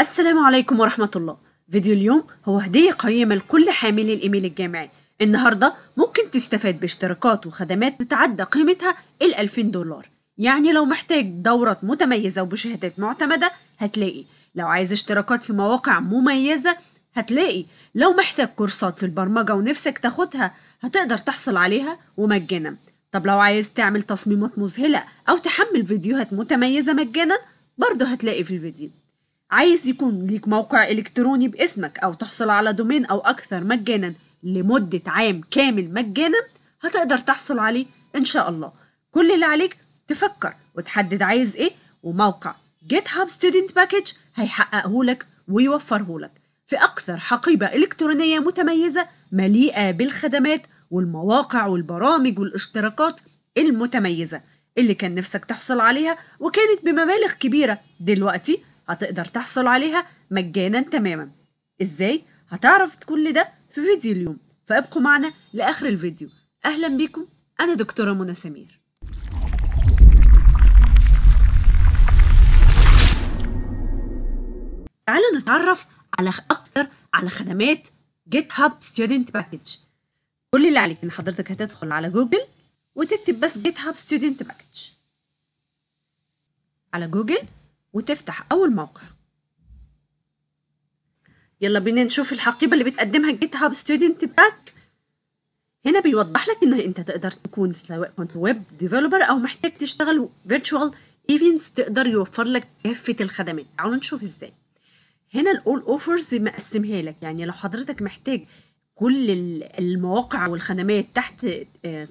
السلام عليكم ورحمة الله فيديو اليوم هو هدية قيمة لكل حاملي الإيميل الجامعي النهاردة ممكن تستفاد باشتراكات وخدمات تتعدى قيمتها ال 2000 دولار يعني لو محتاج دورة متميزة وبشهادات معتمدة هتلاقي لو عايز اشتراكات في مواقع مميزة هتلاقي لو محتاج كورسات في البرمجة ونفسك تاخدها هتقدر تحصل عليها ومجانا طب لو عايز تعمل تصميمات مذهلة أو تحمل فيديوهات متميزة مجانا برضه هتلاقي في الفيديو عايز يكون ليك موقع إلكتروني باسمك أو تحصل على دومين أو أكثر مجانا لمدة عام كامل مجانا هتقدر تحصل عليه إن شاء الله كل اللي عليك تفكر وتحدد عايز إيه وموقع جيت هاب ستودنت باكج هيحققه لك ويوفره لك في أكثر حقيبة إلكترونية متميزة مليئة بالخدمات والمواقع والبرامج والاشتراكات المتميزة اللي كان نفسك تحصل عليها وكانت بمبالغ كبيرة دلوقتي هتقدر تحصل عليها مجانا تماما ازاي هتعرف كل ده في فيديو اليوم فابقوا معنا لاخر الفيديو اهلا بيكم انا دكتوره منى سمير تعالوا نتعرف على اكتر على خدمات جيت هاب ستودنت باكج كل اللي عليك ان حضرتك هتدخل على جوجل وتكتب بس جيت هاب ستودنت باكج على جوجل وتفتح أول موقع يلا بينا نشوف الحقيبة اللي بتقدمها جيت هاب ستودنت باك هنا بيوضح لك إن أنت تقدر تكون سواء كنت ويب ديفلوبر أو محتاج تشتغل فيرتشوال ايفنتس تقدر يوفر لك كافة الخدمات تعالوا نشوف إزاي هنا الأول أوفرز مقسمها لك يعني لو حضرتك محتاج كل المواقع والخدمات تحت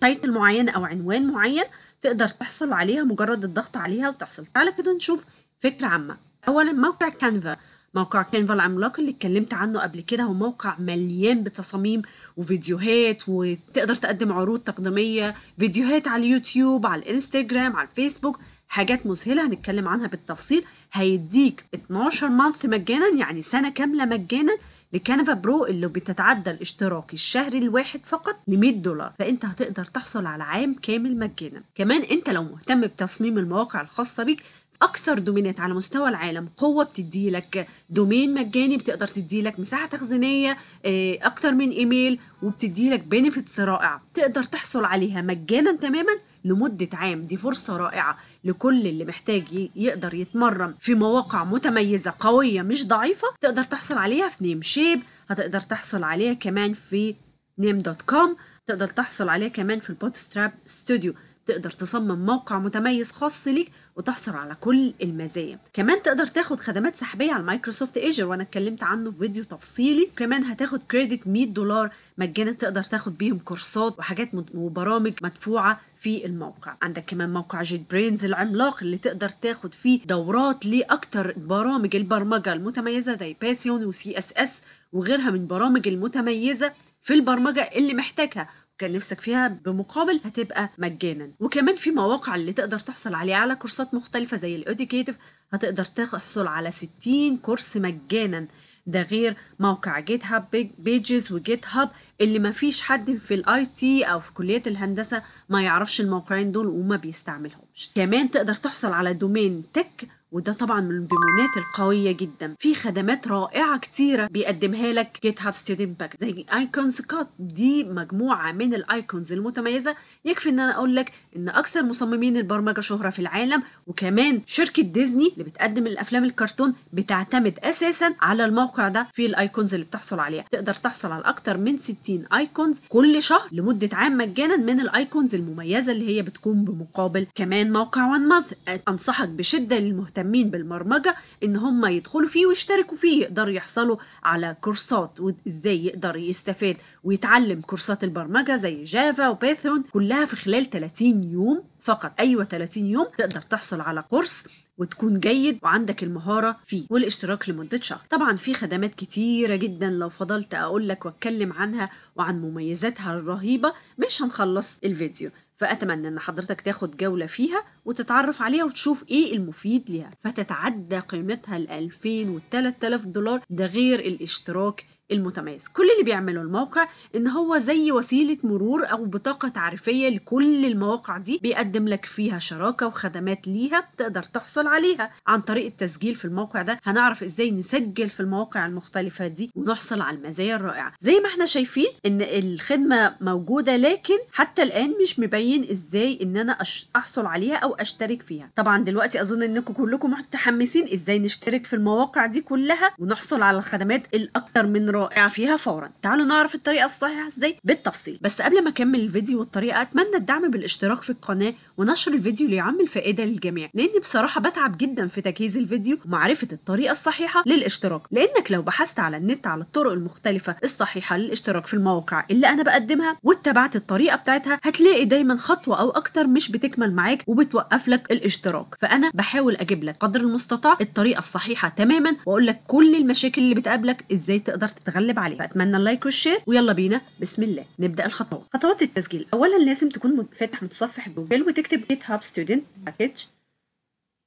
تايتل آه، معين او عنوان معين تقدر تحصل عليها مجرد الضغط عليها وتحصل تعالى كده نشوف فكرة عامة أولا موقع كانفا موقع كانفا العملاق اللي اتكلمت عنه قبل كده هو موقع مليان بتصاميم وفيديوهات وتقدر تقدم عروض تقديمية فيديوهات على اليوتيوب على الانستجرام على الفيسبوك حاجات مذهلة هنتكلم عنها بالتفصيل هيديك 12 مانث مجانا يعني سنة كاملة مجانا لكانفا برو اللي بتتعدى الاشتراك الشهري الواحد فقط ل 100 دولار فانت هتقدر تحصل على عام كامل مجانا كمان انت لو مهتم بتصميم المواقع الخاصة بيك اكثر دومينات على مستوى العالم قوه بتدي لك دومين مجاني بتقدر تدي لك مساحه تخزينيه آه، اكثر من ايميل وبتدي لك بنفيتس رائعه تقدر تحصل عليها مجانا تماما لمدة عام دي فرصة رائعة لكل اللي محتاج يقدر يتمرن في مواقع متميزة قوية مش ضعيفة تقدر تحصل عليها في نيم شيب هتقدر تحصل عليها كمان في نيم دوت كوم تقدر تحصل عليها كمان في البوتستراب ستوديو تقدر تصمم موقع متميز خاص ليك وتحصل على كل المزايا كمان تقدر تاخد خدمات سحبيه على مايكروسوفت ايجر وانا اتكلمت عنه في فيديو تفصيلي وكمان هتاخد كريدت 100 دولار مجانا تقدر تاخد بيهم كورسات وحاجات وبرامج مدفوعه في الموقع عندك كمان موقع جيت برينز العملاق اللي تقدر تاخد فيه دورات لاكثر برامج البرمجة المتميزة زي باسيون وسي اس اس وغيرها من برامج المتميزة في البرمجة اللي محتاجها كان نفسك فيها بمقابل هتبقى مجانا وكمان في مواقع اللي تقدر تحصل عليها على كورسات مختلفه زي الاوديكيتيف هتقدر تحصل على 60 كورس مجانا ده غير موقع جيت هاب بيجز وجيت هاب اللي ما فيش حد في الاي تي او في كليه الهندسه ما يعرفش الموقعين دول وما بيستعملهمش كمان تقدر تحصل على دومين تك وده طبعا من البيمونات القويه جدا في خدمات رائعه كتيره بيقدمها لك جيت هاب ستودنت باك زي ايكونز كات دي مجموعه من الايكونز المتميزه يكفي ان انا اقول لك ان اكثر مصممين البرمجه شهره في العالم وكمان شركه ديزني اللي بتقدم الافلام الكرتون بتعتمد اساسا على الموقع ده في الايكونز اللي بتحصل عليها تقدر تحصل على اكتر من 60 ايكونز كل شهر لمده عام مجانا من الايكونز المميزه اللي هي بتكون بمقابل كمان موقع وان مانث انصحك بشده للمهتمين مهتمين بالبرمجة إن هم يدخلوا فيه ويشتركوا فيه يقدروا يحصلوا على كورسات وإزاي يقدر يستفاد ويتعلم كورسات البرمجة زي جافا وبايثون كلها في خلال 30 يوم فقط أيوة 30 يوم تقدر تحصل على كورس وتكون جيد وعندك المهارة فيه والاشتراك لمدة شهر طبعا في خدمات كتيرة جدا لو فضلت أقول لك واتكلم عنها وعن مميزاتها الرهيبة مش هنخلص الفيديو فأتمنى إن حضرتك تاخد جولة فيها وتتعرف عليها وتشوف إيه المفيد ليها فتتعدى قيمتها ال 2000 وال 3000 دولار ده غير الاشتراك المتميز كل اللي بيعمله الموقع ان هو زي وسيله مرور او بطاقه تعريفيه لكل المواقع دي بيقدم لك فيها شراكه وخدمات ليها تقدر تحصل عليها عن طريق التسجيل في الموقع ده هنعرف ازاي نسجل في المواقع المختلفه دي ونحصل على المزايا الرائعه زي ما احنا شايفين ان الخدمه موجوده لكن حتى الان مش مبين ازاي ان انا احصل عليها او اشترك فيها طبعا دلوقتي اظن انكم كلكم متحمسين ازاي نشترك في المواقع دي كلها ونحصل على الخدمات الاكثر من رائعة رائعه فيها فورا تعالوا نعرف الطريقة الصحيحة ازاي بالتفصيل بس قبل ما اكمل الفيديو والطريقة اتمنى الدعم بالاشتراك في القناة ونشر الفيديو ليعم الفائدة للجميع لاني بصراحة بتعب جدا في تجهيز الفيديو ومعرفة الطريقة الصحيحة للاشتراك لانك لو بحثت على النت على الطرق المختلفة الصحيحة للاشتراك في المواقع اللي انا بقدمها واتبعت الطريقة بتاعتها هتلاقي دايما خطوة او اكتر مش بتكمل معاك وبتوقف لك الاشتراك فانا بحاول اجيب لك قدر المستطاع الطريقة الصحيحة تماما واقول لك كل المشاكل اللي بتقابلك ازاي تقدر تتجاوزها تتغلب عليه فاتمنى اللايك والشير ويلا بينا بسم الله نبدا الخطوات خطوات التسجيل اولا لازم تكون فاتح متصفح جوجل وتكتب جيت هاب ستودنت باكج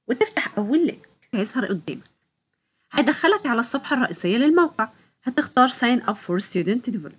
وتفتح اول لينك هيظهر قدامك هيدخلك على الصفحه الرئيسيه للموقع هتختار ساين اب فور ستودنت ديفلوب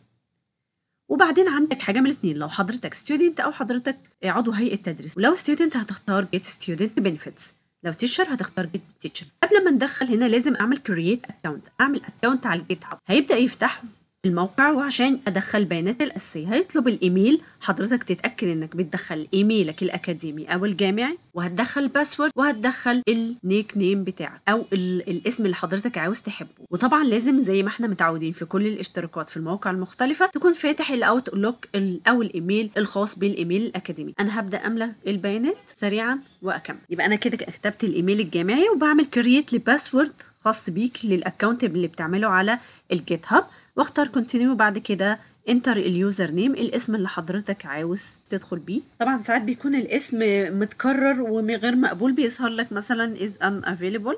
وبعدين عندك حاجه من الاثنين لو حضرتك ستودنت او حضرتك عضو هيئه تدريس ولو ستودنت هتختار جيت ستودنت بنفيتس لو تيشر هتختار جيت تيشر قبل ما ندخل هنا لازم اعمل كرييت اكونت اعمل اكونت على الجيت هاب هيبدا يفتحه الموقع وعشان ادخل بيانات الاساسيه هيطلب الايميل حضرتك تتاكد انك بتدخل ايميلك الاكاديمي او الجامعي وهتدخل الباسورد وهتدخل النيك نيم بتاعك او الاسم اللي حضرتك عاوز تحبه وطبعا لازم زي ما احنا متعودين في كل الاشتراكات في المواقع المختلفه تكون فاتح الاوت لوك او الايميل الخاص بالايميل الاكاديمي انا هبدا أملأ البيانات سريعا واكمل يبقى انا كده كتبت الايميل الجامعي وبعمل كرييت لباسورد خاص بيك للاكونت اللي بتعمله على الجيت هاب واختار كونتينيو بعد كده انتر اليوزر نيم الاسم اللي حضرتك عاوز تدخل بيه طبعا ساعات بيكون الاسم متكرر وغير مقبول بيظهر لك مثلا is unavailable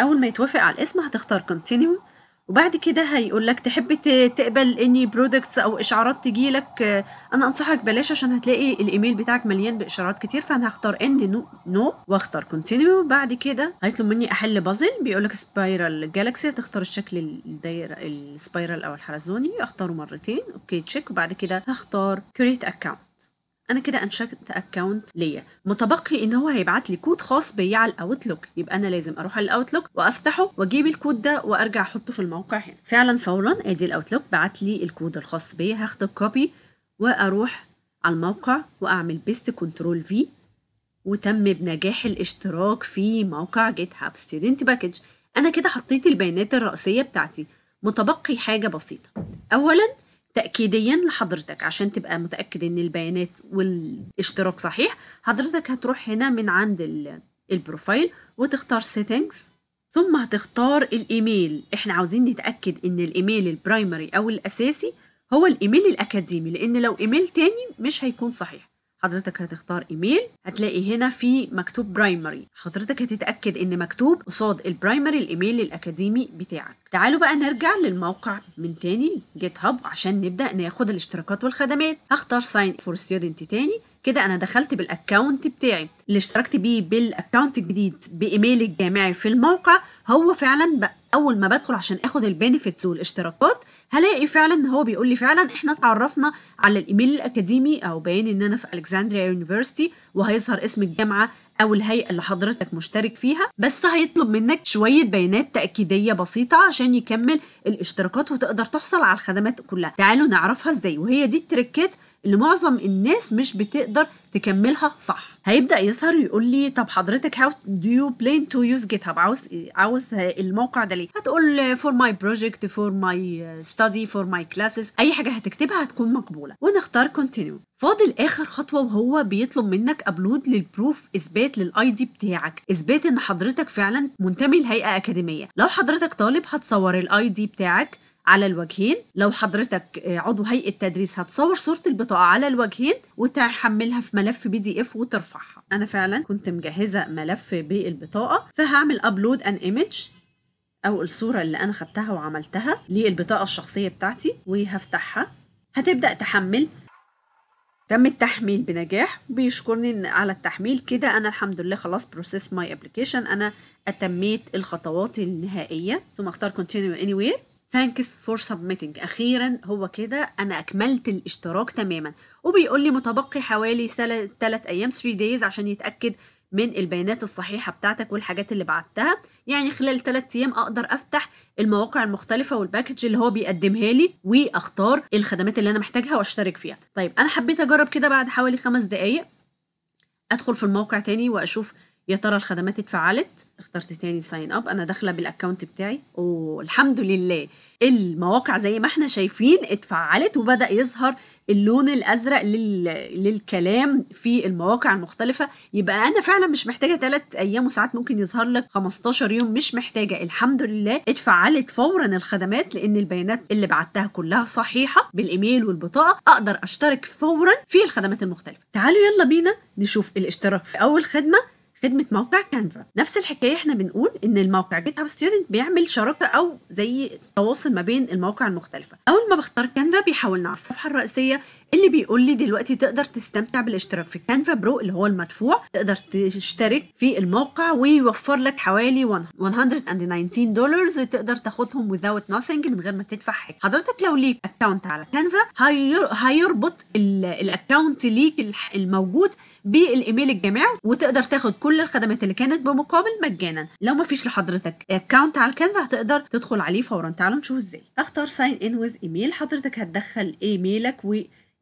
اول ما يتوافق على الاسم هتختار continue وبعد كده هيقول لك تحب تقبل اني برودكتس او اشعارات تجي لك آه، انا انصحك بلاش عشان هتلاقي الايميل بتاعك مليان باشعارات كتير فانا هختار ان نو نو واختار كونتينيو بعد كده هيطلب مني احل بازل بيقول لك سبايرال جالكسي هتختار الشكل الدايره السبايرال او الحلزوني اختاره مرتين اوكي تشيك وبعد كده هختار كريت اكونت انا كده انشأت اكونت ليا متبقي ان هو هيبعت لي كود خاص بيا على الاوتلوك يبقى انا لازم اروح على الاوتلوك وافتحه واجيب الكود ده وارجع احطه في الموقع هنا فعلا فورا ادي الاوتلوك بعت لي الكود الخاص بيا هاخد كوبي واروح على الموقع واعمل بيست كنترول في وتم بنجاح الاشتراك في موقع جيت هاب ستودنت باكج انا كده حطيت البيانات الرئيسيه بتاعتي متبقي حاجه بسيطه اولا تأكيديا لحضرتك عشان تبقى متأكد إن البيانات والاشتراك صحيح حضرتك هتروح هنا من عند البروفايل وتختار سيتنجز ثم هتختار الإيميل إحنا عاوزين نتأكد إن الإيميل البرايمري أو الأساسي هو الإيميل الأكاديمي لأن لو إيميل تاني مش هيكون صحيح حضرتك هتختار ايميل هتلاقي هنا في مكتوب برايمري حضرتك هتتاكد ان مكتوب قصاد البرايمري الايميل الاكاديمي بتاعك تعالوا بقى نرجع للموقع من تاني جيت هاب عشان نبدا ناخد الاشتراكات والخدمات هختار ساين فور ستودنت تاني كده انا دخلت بالاكونت بتاعي اللي اشتركت بيه بالاكونت الجديد بايميلي الجامعي في الموقع هو فعلا اول ما بدخل عشان اخد البينيفيتس والاشتراكات هلاقي فعلا ان هو بيقول لي فعلا احنا اتعرفنا على الايميل الاكاديمي او باين ان انا في الكسندريا يونيفرستي وهيظهر اسم الجامعه او الهيئه اللي حضرتك مشترك فيها بس هيطلب منك شويه بيانات تاكيديه بسيطه عشان يكمل الاشتراكات وتقدر تحصل على الخدمات كلها تعالوا نعرفها ازاي وهي دي التركات اللي معظم الناس مش بتقدر تكملها صح هيبدا يظهر يقول لي طب حضرتك هاو دو يو بلان تو يوز جيت هاب عاوز إيه؟ عاوز الموقع ده ليه هتقول فور ماي بروجكت فور ماي ستادي فور ماي كلاسز اي حاجه هتكتبها هتكون مقبوله ونختار كونتينيو فاضل اخر خطوه وهو بيطلب منك ابلود للبروف اثبات للاي دي بتاعك اثبات ان حضرتك فعلا منتمي لهيئه اكاديميه لو حضرتك طالب هتصور الاي دي بتاعك على الوجهين لو حضرتك آه، عضو هيئه تدريس هتصور صوره البطاقه على الوجهين وتحملها في ملف بي دي اف وترفعها انا فعلا كنت مجهزه ملف بالبطاقه فهعمل ابلود ان ايمج او الصوره اللي انا خدتها وعملتها للبطاقه الشخصيه بتاعتي وهفتحها هتبدا تحمل تم التحميل بنجاح بيشكرني على التحميل كده انا الحمد لله خلاص بروسيس ماي ابلكيشن انا اتميت الخطوات النهائيه ثم اختار كونتينيو اني وير ثانكس فور سبميتنج اخيرا هو كده انا اكملت الاشتراك تماما وبيقول لي متبقي حوالي ثلاث ايام 3 دايز عشان يتاكد من البيانات الصحيحه بتاعتك والحاجات اللي بعتها يعني خلال ثلاث ايام اقدر افتح المواقع المختلفه والباكج اللي هو بيقدمها لي واختار الخدمات اللي انا محتاجها واشترك فيها طيب انا حبيت اجرب كده بعد حوالي خمس دقائق ادخل في الموقع تاني واشوف يا ترى الخدمات اتفعلت اخترت تاني ساين اب انا داخله بالاكونت بتاعي والحمد لله المواقع زي ما احنا شايفين اتفعلت وبدا يظهر اللون الازرق لل... للكلام في المواقع المختلفه يبقى انا فعلا مش محتاجه 3 ايام وساعات ممكن يظهر لك 15 يوم مش محتاجه الحمد لله اتفعلت فورا الخدمات لان البيانات اللي بعتها كلها صحيحه بالايميل والبطاقه اقدر اشترك فورا في الخدمات المختلفه تعالوا يلا بينا نشوف الاشتراك في اول خدمه خدمه موقع كانفا نفس الحكايه احنا بنقول ان الموقع جيت هاب ستودنت بيعمل شراكه او زي تواصل ما بين المواقع المختلفه اول ما بختار كانفا بيحولنا على الصفحه الرئيسيه اللي بيقول لي دلوقتي تقدر تستمتع بالاشتراك في كانفا برو اللي هو المدفوع تقدر تشترك في الموقع ويوفر لك حوالي 119 دولار تقدر تاخدهم without nothing من غير ما تدفع حاجه حضرتك لو ليك اكونت على كانفا هيربط الاكونت ليك الموجود بالايميل الجامعي وتقدر تاخد كل الخدمات اللي كانت بمقابل مجانا لو ما فيش لحضرتك اكونت على كانفا هتقدر تدخل عليه فورا تعالوا نشوف ازاي اختار ساين ان ويز ايميل حضرتك هتدخل ايميلك و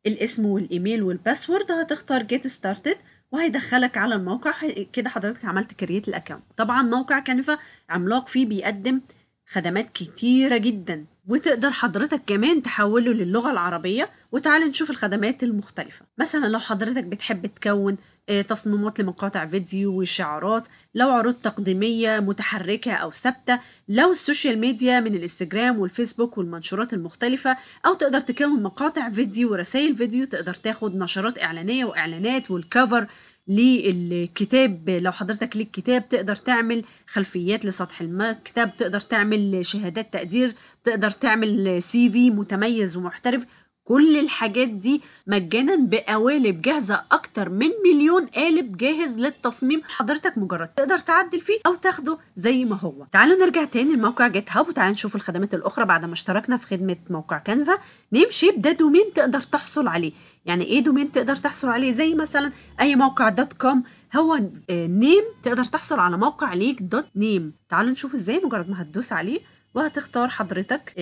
الاسم والايميل والباسورد هتختار جيت ستارتد وهيدخلك على الموقع كده حضرتك عملت كرييت الاكونت طبعا موقع كانفا عملاق فيه بيقدم خدمات كتيرة جدا وتقدر حضرتك كمان تحوله للغة العربية وتعالي نشوف الخدمات المختلفة مثلا لو حضرتك بتحب تكون آه، تصميمات لمقاطع فيديو وشعارات لو عروض تقديمية متحركة أو ثابتة لو السوشيال ميديا من الانستجرام والفيسبوك والمنشورات المختلفة أو تقدر تكون مقاطع فيديو ورسائل فيديو تقدر تاخد نشرات إعلانية وإعلانات والكفر للكتاب لو حضرتك ليك كتاب تقدر تعمل خلفيات لسطح المكتب تقدر تعمل شهادات تقدير تقدر تعمل سي في متميز ومحترف كل الحاجات دي مجانا بقوالب جاهزه اكتر من مليون قالب جاهز للتصميم حضرتك مجرد تقدر تعدل فيه او تاخده زي ما هو تعالوا نرجع تاني لموقع جيت هاب وتعالوا نشوف الخدمات الاخرى بعد ما اشتركنا في خدمه موقع كانفا نيم شيب ده دومين تقدر تحصل عليه يعني ايه دومين تقدر تحصل عليه زي مثلا اي موقع دوت كوم هو آه، نيم تقدر تحصل على موقع ليك دوت نيم تعالوا نشوف ازاي مجرد ما هتدوس عليه وهتختار حضرتك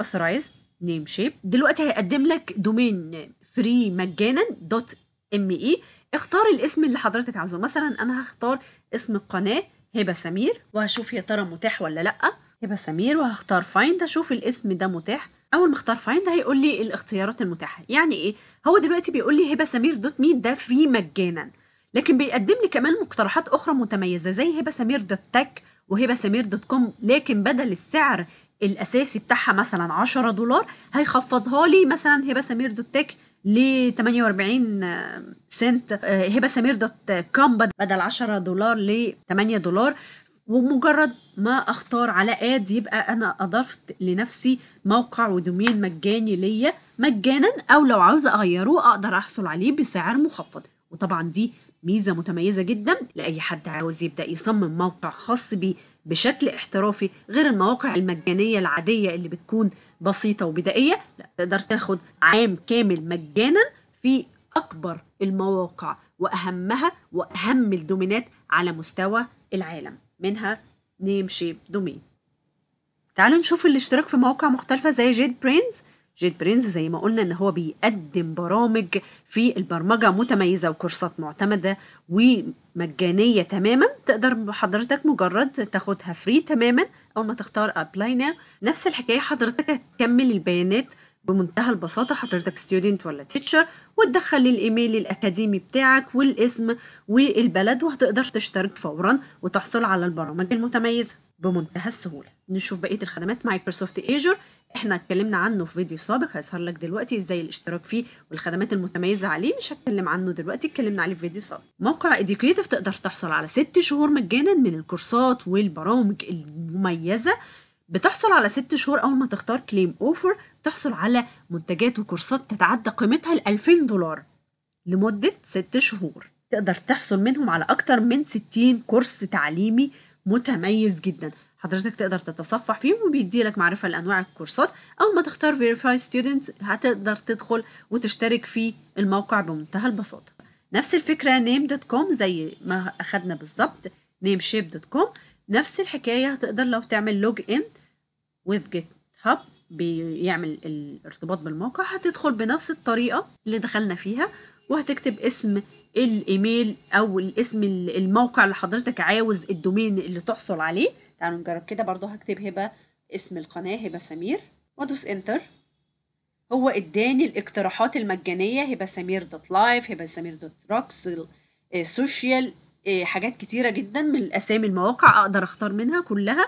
اثرايزد آه، نيم شيب دلوقتي هيقدم لك دومين فري مجانا دوت ام اي اختار الاسم اللي حضرتك عاوزه مثلا انا هختار اسم القناه هبه سمير وهشوف يا ترى متاح ولا لا هبه سمير وهختار فايند اشوف الاسم ده متاح اول ما اختار فايند هيقول لي الاختيارات المتاحه يعني ايه هو دلوقتي بيقول لي هبه سمير دوت مي ده فري مجانا لكن بيقدم لي كمان مقترحات اخرى متميزه زي هبه سمير دوت تك وهبه سمير دوت كوم لكن بدل السعر الاساسي بتاعها مثلا 10 دولار هيخفضها لي مثلا هبه سمير دوت تك ل 48 سنت آه، هبه سمير دوت كوم بدل 10 دولار ل 8 دولار ومجرد ما اختار على اد يبقى انا اضفت لنفسي موقع ودومين مجاني ليا مجانا او لو عاوزه اغيره اقدر احصل عليه بسعر مخفض وطبعا دي ميزه متميزه جدا لاي حد عاوز يبدا يصمم موقع خاص بيه بشكل احترافي غير المواقع المجانية العادية اللي بتكون بسيطة وبدائية لا تقدر تاخد عام كامل مجانا في أكبر المواقع وأهمها وأهم الدومينات على مستوى العالم منها نيم شيب دومين تعالوا نشوف الاشتراك في مواقع مختلفة زي جيد برينز جيت برينز زي ما قلنا ان هو بيقدم برامج في البرمجه متميزه وكورسات معتمده ومجانيه تماما تقدر حضرتك مجرد تاخدها فري تماما اول ما تختار ابلاي ناو نفس الحكايه حضرتك هتكمل البيانات بمنتهى البساطة حضرتك ستودنت ولا تيتشر وتدخل الإيميل الأكاديمي بتاعك والاسم والبلد وهتقدر تشترك فورا وتحصل على البرامج المتميزة بمنتهى السهولة نشوف بقية الخدمات مايكروسوفت ايجور احنا اتكلمنا عنه في فيديو سابق هيظهر لك دلوقتي ازاي الاشتراك فيه والخدمات المتميزه عليه مش هتكلم عنه دلوقتي اتكلمنا عليه في فيديو سابق موقع اديوكيتف تقدر تحصل على ست شهور مجانا من الكورسات والبرامج المميزه بتحصل على ست شهور اول ما تختار كليم اوفر بتحصل على منتجات وكورسات تتعدى قيمتها ل 2000 دولار لمده ست شهور تقدر تحصل منهم على اكتر من 60 كورس تعليمي متميز جدا حضرتك تقدر تتصفح فيهم وبيدي لك معرفة لأنواع الكورسات أول ما تختار Verify Students هتقدر تدخل وتشترك في الموقع بمنتهى البساطة نفس الفكرة name.com زي ما أخدنا بالظبط nameshape.com نفس الحكاية هتقدر لو تعمل لوج إن with GitHub بيعمل الارتباط بالموقع هتدخل بنفس الطريقة اللي دخلنا فيها وهتكتب اسم الايميل او الاسم الموقع اللي حضرتك عاوز الدومين اللي تحصل عليه تعالوا يعني نجرب كده برضو هكتب هبة اسم القناة هبة سمير وادوس انتر هو اداني الاقتراحات المجانية هبة سمير دوت لايف هبة سمير دوت روكس سوشيال حاجات كتيرة جدا من الأسامي المواقع اقدر اختار منها كلها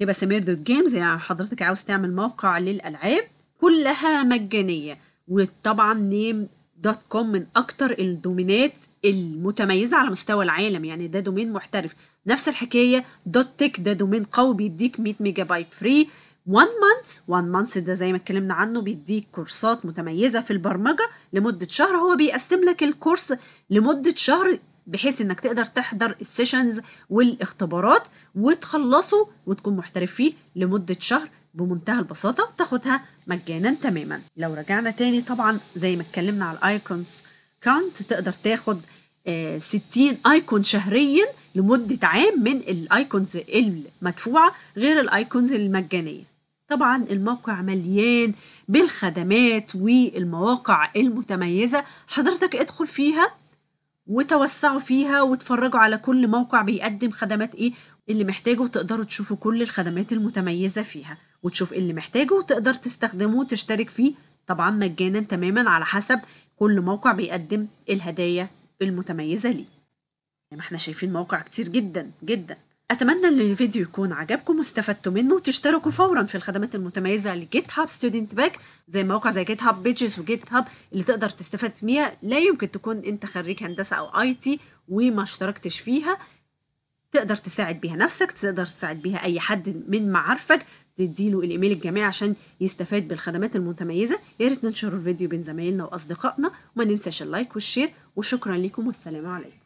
هبة سمير دوت جيمز يعني حضرتك عاوز تعمل موقع للالعاب كلها مجانية وطبعا نيم دوت كوم من اكتر الدومينات المتميزة على مستوى العالم يعني ده دومين محترف نفس الحكايه دوت تك ده دومين قوي بيديك 100 ميجا بايت فري 1 مانث 1 مانث ده زي ما اتكلمنا عنه بيديك كورسات متميزه في البرمجه لمده شهر هو بيقسم لك الكورس لمده شهر بحيث انك تقدر تحضر السيشنز والاختبارات وتخلصه وتكون محترف فيه لمده شهر بمنتهى البساطه وتاخدها مجانا تماما لو رجعنا تاني طبعا زي ما اتكلمنا على الايكونز كانت تقدر تاخد 60 ايكون شهريا لمده عام من الايكونز المدفوعه غير الايكونز المجانيه طبعا الموقع مليان بالخدمات والمواقع المتميزه حضرتك ادخل فيها وتوسعوا فيها وتفرجوا على كل موقع بيقدم خدمات ايه اللي محتاجه وتقدروا تشوفوا كل الخدمات المتميزه فيها وتشوف إيه اللي محتاجه وتقدر تستخدمه وتشترك فيه طبعا مجانا تماما على حسب كل موقع بيقدم الهدايا المتميزة ليه زي يعني ما احنا شايفين موقع كتير جدا جدا أتمنى إن الفيديو يكون عجبكم واستفدتوا منه وتشتركوا فورا في الخدمات المتميزة لجيت هاب ستودنت باك زي موقع زي جيت هاب بيجز وجيت هاب اللي تقدر تستفاد فيها لا يمكن تكون أنت خريج هندسة أو أي تي وما اشتركتش فيها تقدر تساعد بيها نفسك تقدر تساعد بيها أي حد من معارفك تديله الايميل الجامعي عشان يستفاد بالخدمات المتميزه يا ريت ننشر الفيديو بين زمايلنا واصدقائنا وما ننساش اللايك والشير وشكرا لكم والسلام عليكم